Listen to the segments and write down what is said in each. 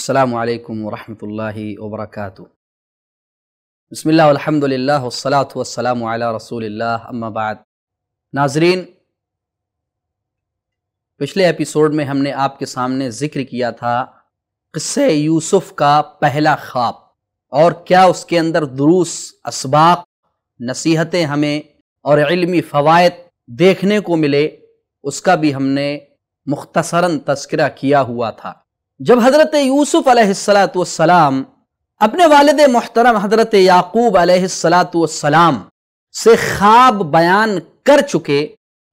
السلام عليكم ورحمة الله وبركاته بسم الله والحمد لله والصلاة والسلام على रसूल अम्मा बाद नाजरीन पिछले एपिसोड में हमने आपके सामने जिक्र किया था किस्से यूसुफ का पहला ख्वाब और क्या उसके अंदर दुरूस इसबाक नसीहतें हमें और इल्मी फ़वाद देखने को मिले उसका भी हमने मुख्तसरा तस्करा किया हुआ था जब हज़रत यूसुफ अलैहिस्सलाम अपने वालद मोहतरम हज़रत याकूब अलैहिस्सलाम से ख्वाब बयान कर चुके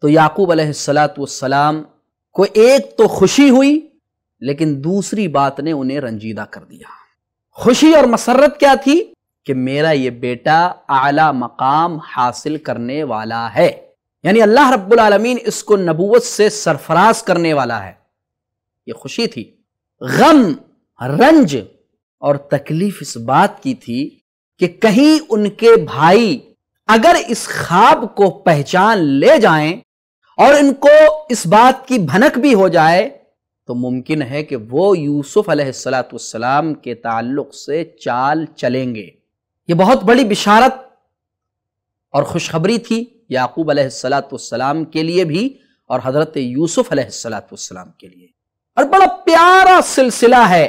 तो याकूब अलैहिस्सलाम को एक तो खुशी हुई लेकिन दूसरी बात ने उन्हें रंजीदा कर दिया खुशी और मसरत क्या थी कि मेरा ये बेटा आला मकाम हासिल करने वाला है यानी अल्लाह रब्बुल आलमीन इसको नबूवत से सरफराज करने वाला है ये खुशी थी गम रंज और तकलीफ इस बात की थी कि कहीं उनके भाई अगर इस ख्वाब को पहचान ले जाएं और इनको इस बात की भनक भी हो जाए तो मुमकिन है कि वो यूसुफ अलैहिस्सलाम के ताल्लुक से चाल चलेंगे ये बहुत बड़ी बिशारत और खुशखबरी थी याकूब अलैहिस्सलाम के लिए भी और हज़रत यूसुफ अलैहिस्सलाम के लिए और बड़ा प्यारा सिलसिला है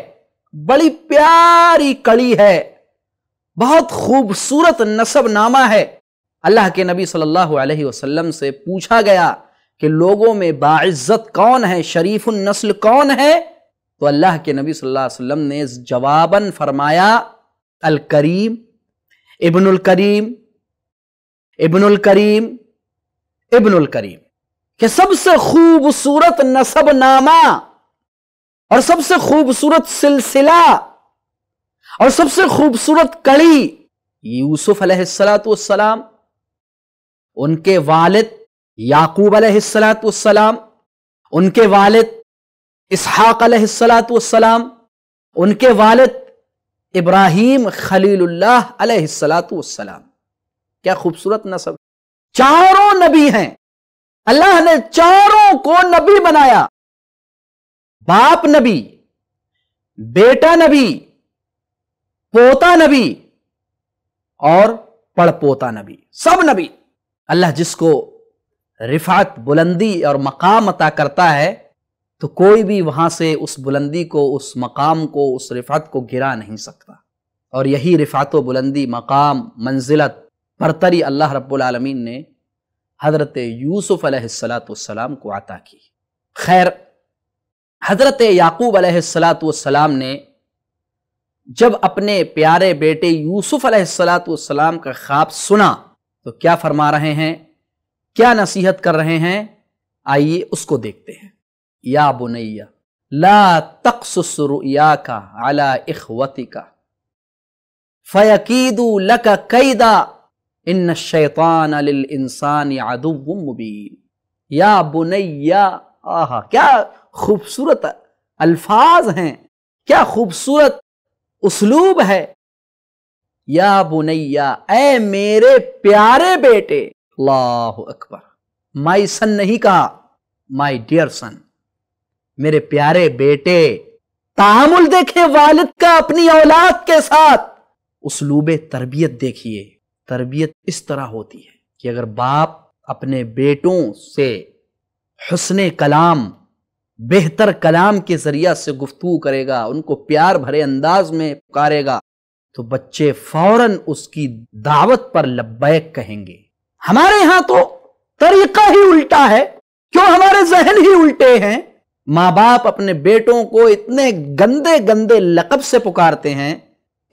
बड़ी प्यारी कड़ी है बहुत खूबसूरत नसब नामा है अल्लाह के नबी सल्लल्लाहु अलैहि वसल्लम से पूछा गया कि लोगों में बाइज्जत कौन है शरीफ नस्ल कौन है तो अल्लाह के नबी सल्लल्लाहु अलैहि वसल्लम ने जवाबन फरमाया अल करीम इब्नुल करीम इब्नुल करीम इब्नुल करीम के सबसे खूबसूरत नसब नामा और सबसे खूबसूरत सिलसिला और सबसे खूबसूरत कड़ी यूसुफ सलाम उनके वालिद याकूब सलाम उनके वालिद इसहाक सलाम उनके वालिद इब्राहिम खलीलुल्लाह क्या खूबसूरत नसब चारों नबी हैं अल्लाह ने चारों को नबी बनाया बाप नबी बेटा नबी पोता नबी और पड़पोता नबी सब नबी अल्लाह जिसको रिफात बुलंदी और मकाम अता करता है तो कोई भी वहां से उस बुलंदी को उस मकाम को उस रिफात को गिरा नहीं सकता और यही रिफात बुलंदी मकाम मंजिलत बरतरी अल्लाह रब्बुल ने हज़रत यूसुफ़ अलैहिस्सलाम को अता की खैर हज़रत याकूब अलैहिस्सलाम ने जब अपने प्यारे बेटे यूसुफ अलैहिस्सलाम का ख्वाब सुना तो क्या फरमा रहे हैं क्या नसीहत कर रहे हैं आइए उसको देखते हैं या बुनैया ला तकसुस रुया का अला इखवती का फ़यकीदू लक कैदा इन शैतान इंसान यादुब मुबीन या बुनैया आहा क्या खूबसूरत अल्फाज हैं क्या खूबसूरत उसलूब है या बुनैया ए मेरे प्यारे बेटे अल्लाह अकबर माई सन नहीं कहा माई डियर सन मेरे प्यारे बेटे तामुल देखे वालिद का अपनी औलाद के साथ उसलूब तरबियत देखिए तरबियत इस तरह होती है कि अगर बाप अपने बेटों से हसन कलाम बेहतर कलाम के ज़रिया से गुफ्तु करेगा उनको प्यार भरे अंदाज में पुकारेगा तो बच्चे फौरन उसकी दावत पर लब्बैक कहेंगे हमारे यहां तो तरीका ही उल्टा है क्यों हमारे जहन ही उल्टे हैं माँ बाप अपने बेटों को इतने गंदे गंदे लकब से पुकारते हैं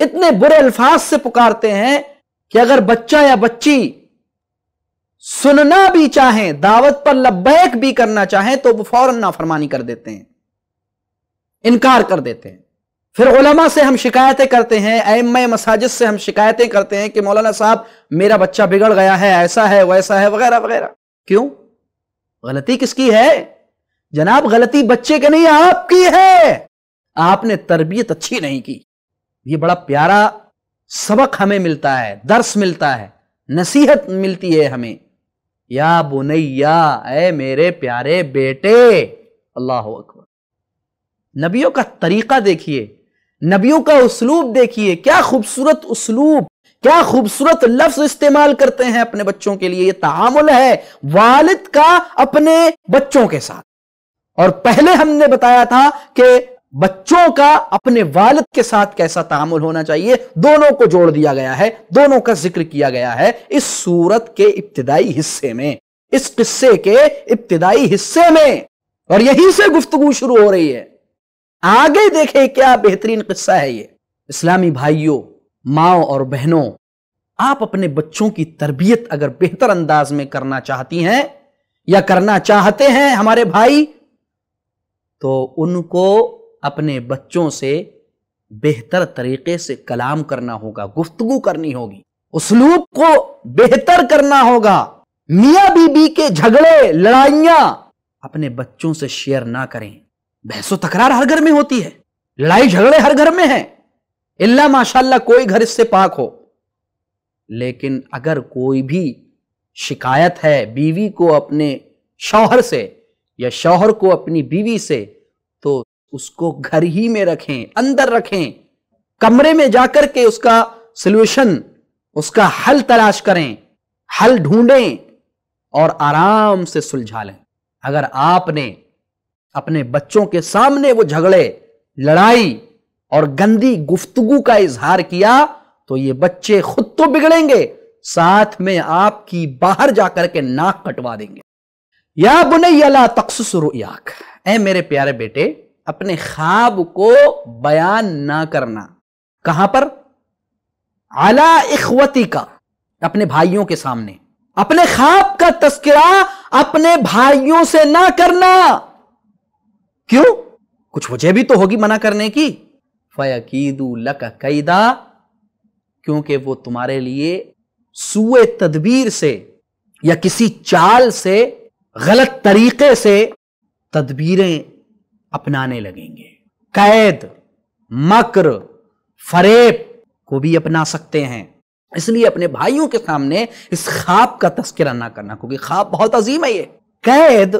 इतने बुरे अल्फाज से पुकारते हैं कि अगर बच्चा या बच्ची सुनना भी चाहें दावत पर लब्बैक भी करना चाहें तो वो फौरन नाफरमानी कर देते हैं इनकार कर देते हैं फिर उलमा से हम शिकायतें करते हैं एम मसाजिद से हम शिकायतें करते हैं कि मौलाना साहब मेरा बच्चा बिगड़ गया है ऐसा है वैसा है वगैरह वगैरह क्यों गलती किसकी है जनाब गलती बच्चे के नहीं आपकी है आपने तरबियत अच्छी नहीं की ये बड़ा प्यारा सबक हमें मिलता है दर्स मिलता है नसीहत मिलती है हमें या बुनैया ए मेरे प्यारे बेटे अल्लाह अकबर नबियों का तरीका देखिए नबियों का उसलूब देखिए क्या खूबसूरत उसलूब क्या खूबसूरत लफ्ज इस्तेमाल करते हैं अपने बच्चों के लिए ये तामुल है वालिद का अपने बच्चों के साथ और पहले हमने बताया था कि बच्चों का अपने वालद के साथ कैसा तामुल होना चाहिए दोनों को जोड़ दिया गया है दोनों का जिक्र किया गया है इस सूरत के इब्तदाई हिस्से में इस किस्से के इब्तदाई हिस्से में और यहीं से गुफ्तगु शुरू हो रही है आगे देखें क्या बेहतरीन किस्सा है ये इस्लामी भाइयों माओ और बहनों आप अपने बच्चों की तरबियत अगर बेहतर अंदाज में करना चाहती हैं या करना चाहते हैं हमारे भाई तो उनको अपने बच्चों से बेहतर तरीके से कलाम करना होगा गुफ्तगु करनी होगी उसलूब को बेहतर करना होगा मियाँ बीबी के झगड़े लड़ाइया अपने बच्चों से शेयर ना करें बहसो तकरार हर घर में होती है लड़ाई झगड़े हर घर में है इल्ला माशाल्लाह कोई घर इससे पाक हो लेकिन अगर कोई भी शिकायत है बीवी को अपने शौहर से या शौहर को अपनी बीवी से उसको घर ही में रखें अंदर रखें कमरे में जाकर के उसका सोल्यूशन उसका हल तलाश करें हल ढूंढें और आराम से सुलझा लें अगर आपने अपने बच्चों के सामने वो झगड़े लड़ाई और गंदी गुफ्तगु का इजहार किया तो ये बच्चे खुद तो बिगड़ेंगे साथ में आपकी बाहर जाकर के नाक कटवा देंगे या बुनैया ला तखसुस ए मेरे प्यारे बेटे अपने ख्वाब को बयान ना करना कहां पर आला इखवती का अपने भाइयों के सामने अपने ख्वाब का तस्करा अपने भाइयों से ना करना क्यों कुछ वजह भी तो होगी मना करने की फयकीदू लक कैदा क्योंकि वो तुम्हारे लिए सुए तदबीर से या किसी चाल से गलत तरीके से तदबीरें अपनाने लगेंगे कैद मकर फरेब को भी अपना सकते हैं इसलिए अपने भाइयों के सामने इस खाब का तस्करा ना करना क्योंकि खाब बहुत अजीम है ये कैद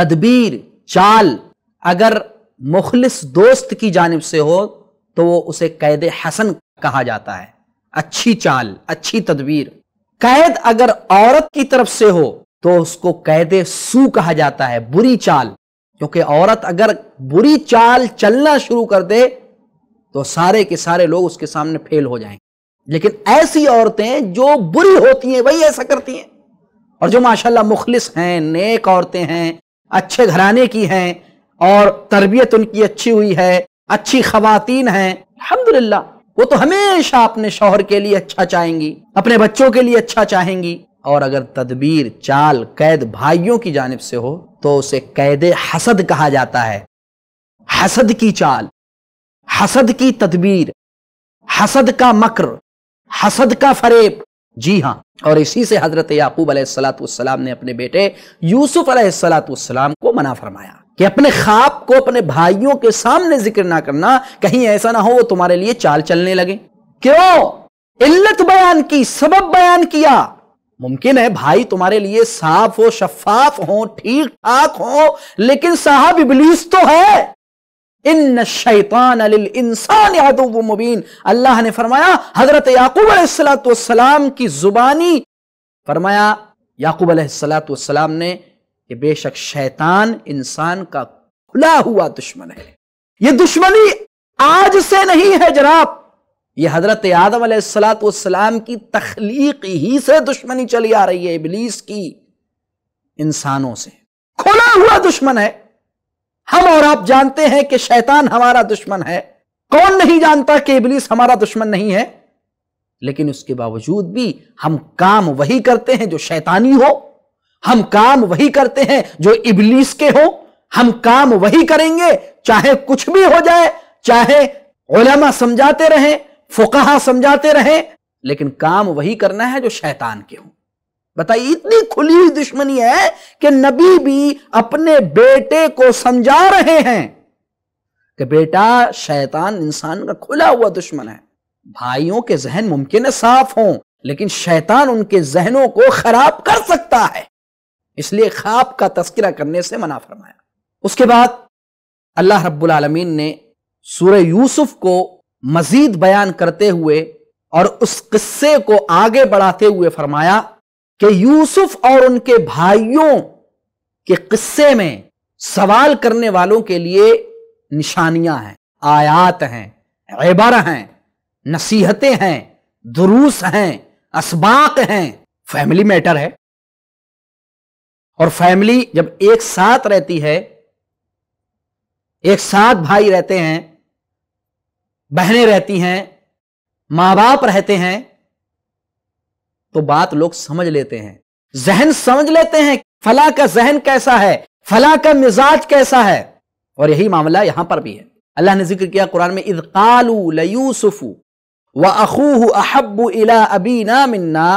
तदबीर चाल अगर मुखलिस दोस्त की जानब से हो तो वो उसे कैद हसन कहा जाता है अच्छी चाल अच्छी तदबीर कैद अगर औरत की तरफ से हो तो उसको कैद सू कहा जाता है बुरी चाल क्योंकि औरत अगर बुरी चाल चलना शुरू कर दे तो सारे के सारे लोग उसके सामने फेल हो जाएंगे लेकिन ऐसी औरतें जो बुरी होती हैं वही ऐसा करती हैं और जो माशाल्लाह मुखलिस हैं नेक औरतें हैं अच्छे घराने की हैं और तरबियत उनकी अच्छी हुई है अच्छी खवतिन हैं अलहमदिल्ला वो तो हमेशा अपने शोहर के लिए अच्छा चाहेंगी अपने बच्चों के लिए अच्छा चाहेंगी और अगर तदबीर चाल कैद भाइयों की जानब से हो तो उसे कैद हसद कहा जाता है हसद की चाल हसद की तदबीर हसद का मकर हसद का फरेब जी हां और इसी से हजरत याकूब अलैहिस्सलाम ने अपने बेटे यूसुफ अलैहिस्सलाम को मना फरमाया कि अपने ख्वाब को अपने भाइयों के सामने जिक्र ना करना कहीं ऐसा ना हो वो तुम्हारे लिए चाल चलने लगे क्यों इल्लत बयान की सबब बयान किया मुमकिन है भाई तुम्हारे लिए साफ हो शफाफ हो ठीक ठाक हो लेकिन साहब इबलीस तो है इन शैतान अलिल इंसान यादव मुबीन अल्लाह ने फरमाया हजरत याकूब अलैहिस्सलाम की जुबानी फरमाया याकूब अलैहिस्सलाम ने कि बेशक शैतान इंसान का खुला हुआ दुश्मन है यह दुश्मनी आज से नहीं है जनाब ये हज़रत आदम सलाम की तख्लीक ही से दुश्मनी चली आ रही है इबलीस की इंसानों से खुला हुआ दुश्मन है हम और आप जानते हैं कि शैतान हमारा दुश्मन है कौन नहीं जानता कि इबलीस हमारा दुश्मन नहीं है लेकिन उसके बावजूद भी हम काम वही करते हैं जो शैतानी हो हम काम वही करते हैं जो इबलीस के हो हम काम वही करेंगे चाहे कुछ भी हो जाए चाहे ओलामा समझाते रहें फुकाहा समझाते रहे लेकिन काम वही करना है जो शैतान के हो बताइए इतनी खुली हुई दुश्मनी है कि नबी भी अपने बेटे को समझा रहे हैं कि बेटा शैतान इंसान का खुला हुआ दुश्मन है भाइयों के जहन मुमकिन है साफ हों लेकिन शैतान उनके जहनों को खराब कर सकता है इसलिए खाप का तस्करा करने से मना फरमाया उसके बाद अल्लाह रब्बुल आलमीन ने सूर्य यूसुफ को मजीद बयान करते हुए और उस किस्से को आगे बढ़ाते हुए फरमाया कि यूसुफ और उनके भाइयों के किस्से में सवाल करने वालों के लिए निशानियां हैं आयात हैं ऐबर हैं नसीहतें हैं दुरूस हैं असबाक हैं फैमिली मैटर है और फैमिली जब एक साथ रहती है एक साथ भाई रहते हैं बहनें रहती हैं मां बाप रहते हैं तो बात लोग समझ लेते हैं जहन समझ लेते हैं फला का जहन कैसा है फला का मिजाज कैसा है और यही मामला यहां पर भी है अल्लाह ने जिक्र किया कुरान में इदकालू व अखूह अहबू इला ना मिन्ना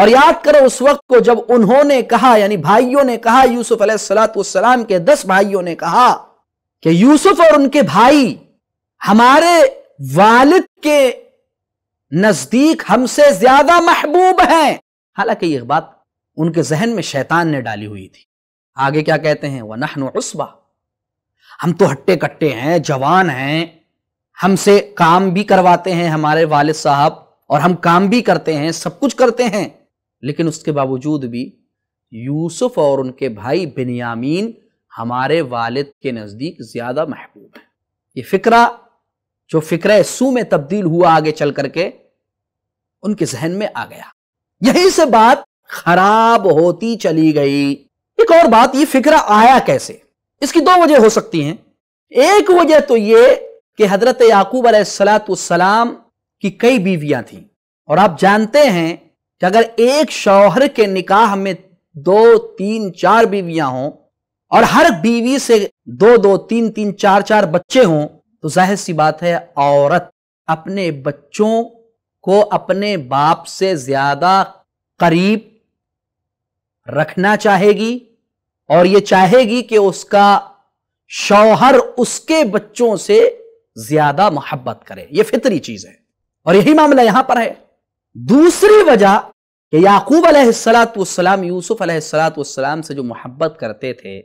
और याद करो उस वक्त को जब उन्होंने कहा यानी भाइयों ने कहा यूसुफ अलैहिस्सलाम के दस भाइयों ने कहा कि यूसुफ और उनके भाई हमारे वालिद के नजदीक हमसे ज्यादा महबूब हैं हालांकि यह बात उनके जहन में शैतान ने डाली हुई थी आगे क्या कहते हैं वह नहन उसबा हम तो हट्टे कट्टे हैं जवान हैं हमसे काम भी करवाते हैं हमारे वालिद साहब और हम काम भी करते हैं सब कुछ करते हैं लेकिन उसके बावजूद भी यूसुफ और उनके भाई बिनयामीन हमारे वालिद के नज़दीक ज़्यादा महबूब है ये फ़िक्रा जो फिक्र सू में तब्दील हुआ आगे चल करके उनके जहन में आ गया यही से बात खराब होती चली गई एक और बात ये फिक्र आया कैसे इसकी दो वजह हो सकती हैं एक वजह तो ये कि हजरत याकूब सलाम की कई बीवियां थी और आप जानते हैं कि अगर एक शौहर के निकाह में दो तीन चार बीवियां हों और हर बीवी से दो दो तीन तीन चार चार बच्चे हों तो जाहिर सी बात है औरत अपने बच्चों को अपने बाप से ज्यादा करीब रखना चाहेगी और ये चाहेगी कि उसका शौहर उसके बच्चों से ज्यादा मोहब्बत करे ये फितरी चीज है और यही मामला यहां पर है दूसरी वजह कि याकूब अलैहिस्सलाम यूसुफ अलैहिस्सलाम से जो मोहब्बत करते थे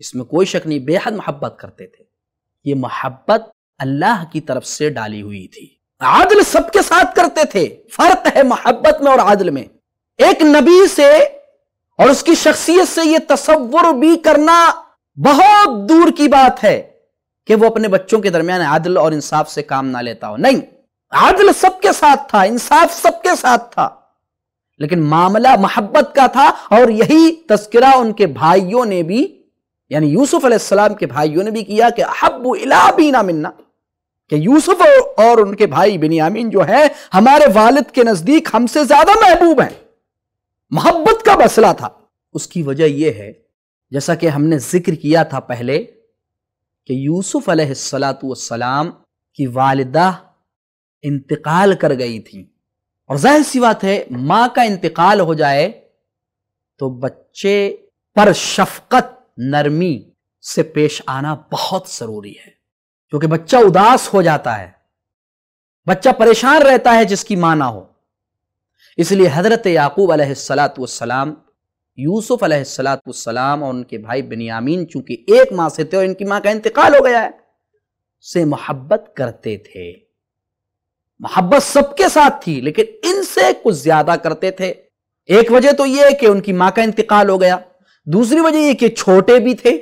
इसमें कोई शक नहीं बेहद मोहब्बत करते थे ये मोहब्बत अल्लाह की तरफ से डाली हुई थी आदल सबके साथ करते थे फर्क है मोहब्बत में और आदल में एक नबी से और उसकी शख्सियत से यह तस्वुर भी करना बहुत दूर की बात है कि वो अपने बच्चों के दरमियान आदल और इंसाफ से काम ना लेता हो नहीं आदल सबके साथ था इंसाफ सबके साथ था लेकिन मामला मोहब्बत का था और यही तस्करा उनके भाइयों ने भी यानी यूसुफ अलैहिस्सलाम के भाइयों ने भी किया कि हब्बू इला बीना मिन्ना कि यूसुफ और उनके भाई बिनियामीन जो हैं हमारे वालिद के नज़दीक हमसे ज़्यादा महबूब हैं मोहब्बत का मसला था उसकी वजह यह है जैसा कि हमने जिक्र किया था पहले कि यूसुफ अलैहिस्सलाम की वालदा इंतकाल कर गई थी और जाहिर सी बात है मां का इंतकाल हो जाए तो बच्चे पर शफकत नरमी से पेश आना बहुत जरूरी है क्योंकि बच्चा उदास हो जाता है बच्चा परेशान रहता है जिसकी मां ना हो इसलिए हजरत याकूब अलैहिस्सलाम यूसुफ अलैहिस्सलाम और उनके भाई बिनियामीन चूंकि एक मां से थे और इनकी मां का इंतकाल हो गया है से मोहब्बत करते थे मोहब्बत सबके साथ थी लेकिन इनसे कुछ ज्यादा करते थे एक वजह तो यह कि उनकी मां का इंतकाल हो गया दूसरी वजह यह कि छोटे भी थे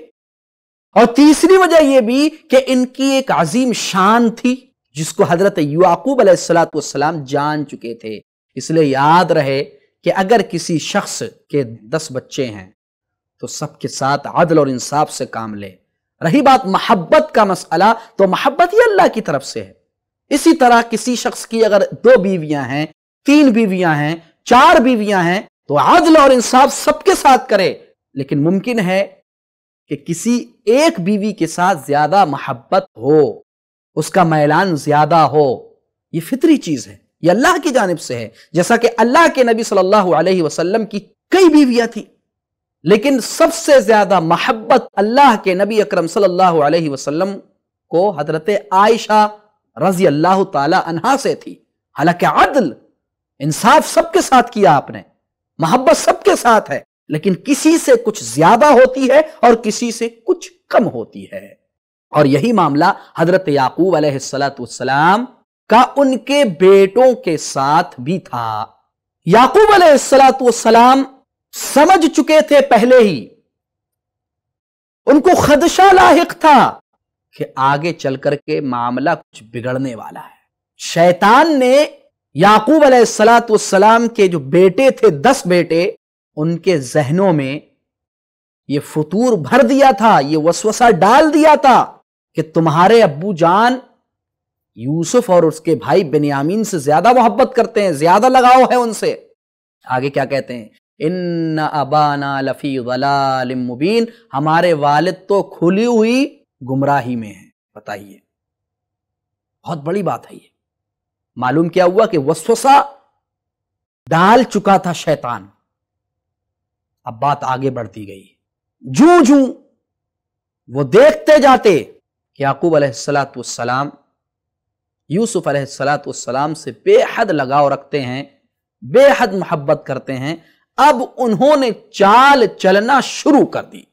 और तीसरी वजह यह भी कि इनकी एक अजीम शान थी जिसको हजरत याकूब सलाम जान चुके थे इसलिए याद रहे कि अगर किसी शख्स के दस बच्चे हैं तो सबके साथ आदल और इंसाफ से काम ले रही बात मोहब्बत का मसला तो मोहब्बत ही अल्लाह की तरफ से है इसी तरह किसी शख्स की अगर दो बीवियां हैं तीन बीवियां हैं चार बीवियां हैं तो आदल और इंसाफ सबके साथ करे लेकिन मुमकिन है कि किसी एक बीवी के साथ ज्यादा मोहब्बत हो उसका मैलान ज्यादा हो यह फितरी चीज है यह अल्लाह की जानब से है जैसा कि अल्लाह के नबी सल्लल्लाहु अलैहि वसल्लम की कई बीवियां थी लेकिन सबसे ज्यादा मोहब्बत अल्लाह के नबी अकरम सल्लल्लाहु अलैहि वसल्लम को हजरत आयशा रजी अल्लाह तहा से थी हालांकि आदल इंसाफ सबके साथ किया आपने मोहब्बत सबके साथ है लेकिन किसी से कुछ ज्यादा होती है और किसी से कुछ कम होती है और यही मामला हजरत याकूब अलैहिस्सलाम का उनके बेटों के साथ भी था याकूब अलैहिस्सलाम समझ चुके थे पहले ही उनको खदशा लाहिक था कि आगे चल करके मामला कुछ बिगड़ने वाला है शैतान ने याकूब अलैहिस्सलाम के जो बेटे थे दस बेटे उनके जहनों में ये फतूर भर दिया था ये वसवसा डाल दिया था कि तुम्हारे अब्बू जान यूसुफ और उसके भाई बेनियामीन से ज्यादा मोहब्बत करते हैं ज्यादा लगाव है उनसे आगे क्या कहते हैं इन अबाना लफी वलालिम मुबीन हमारे वालिद तो खुली हुई गुमराही में है बताइए बहुत बड़ी बात है ये मालूम क्या हुआ कि वसवसा डाल चुका था शैतान अब बात आगे बढ़ती गई जू जू वो देखते जाते याकूब सलाम यूसुफ सलाम से बेहद लगाव रखते हैं बेहद मोहब्बत करते हैं अब उन्होंने चाल चलना शुरू कर दी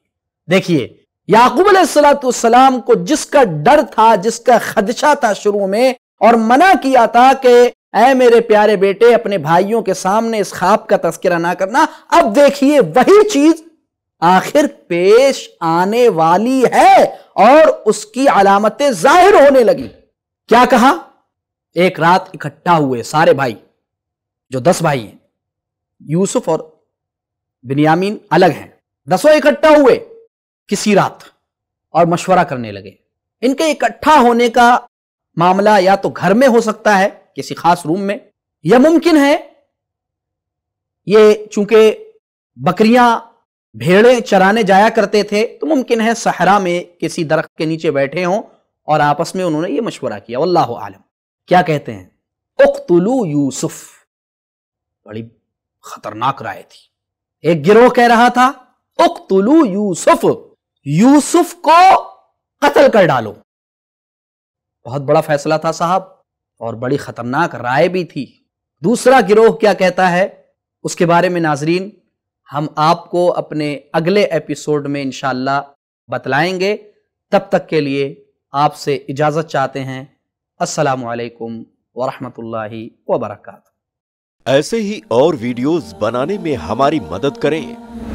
देखिए याकूब सलाम को जिसका डर था जिसका खदशा था शुरू में और मना किया था कि ऐ मेरे प्यारे बेटे अपने भाइयों के सामने इस खाब का तस्करा ना करना अब देखिए वही चीज आखिर पेश आने वाली है और उसकी अलामतें जाहिर होने लगी क्या कहा एक रात इकट्ठा हुए सारे भाई जो दस भाई हैं यूसुफ और बिनियामीन अलग हैं दसों इकट्ठा हुए किसी रात और मशवरा करने लगे इनके इकट्ठा होने का मामला या तो घर में हो सकता है किसी खास रूम में यह मुमकिन है ये चूंकि बकरियां भेड़े चराने जाया करते थे तो मुमकिन है सहरा में किसी दरख्त के नीचे बैठे हों और आपस में उन्होंने ये मशवरा किया अल्लाह आलम क्या कहते हैं उख्तुलू यूसुफ बड़ी खतरनाक राय थी एक गिरोह कह रहा था उख्तुलू यूसुफ यूसुफ को कत्ल कर डालो बहुत बड़ा फैसला था साहब और बड़ी ख़तरनाक राय भी थी दूसरा गिरोह क्या कहता है उसके बारे में नाजरीन हम आपको अपने अगले एपिसोड में इनशाला बतलाएंगे तब तक के लिए आपसे इजाज़त चाहते हैं असलकम वरहमतुल्लाहि वबरकत ऐसे ही और वीडियोस बनाने में हमारी मदद करें